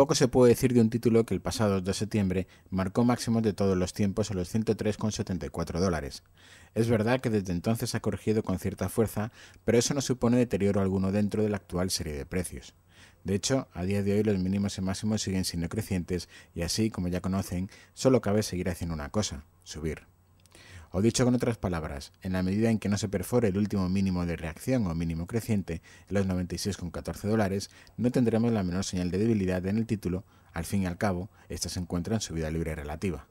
Poco se puede decir de un título que el pasado 2 de septiembre marcó máximos de todos los tiempos a los 103,74 dólares. Es verdad que desde entonces ha corregido con cierta fuerza, pero eso no supone deterioro alguno dentro de la actual serie de precios. De hecho, a día de hoy los mínimos y máximos siguen siendo crecientes y así, como ya conocen, solo cabe seguir haciendo una cosa, subir. O dicho con otras palabras, en la medida en que no se perfore el último mínimo de reacción o mínimo creciente, los 96,14 dólares, no tendremos la menor señal de debilidad en el título, al fin y al cabo, ésta se encuentra en su vida libre relativa.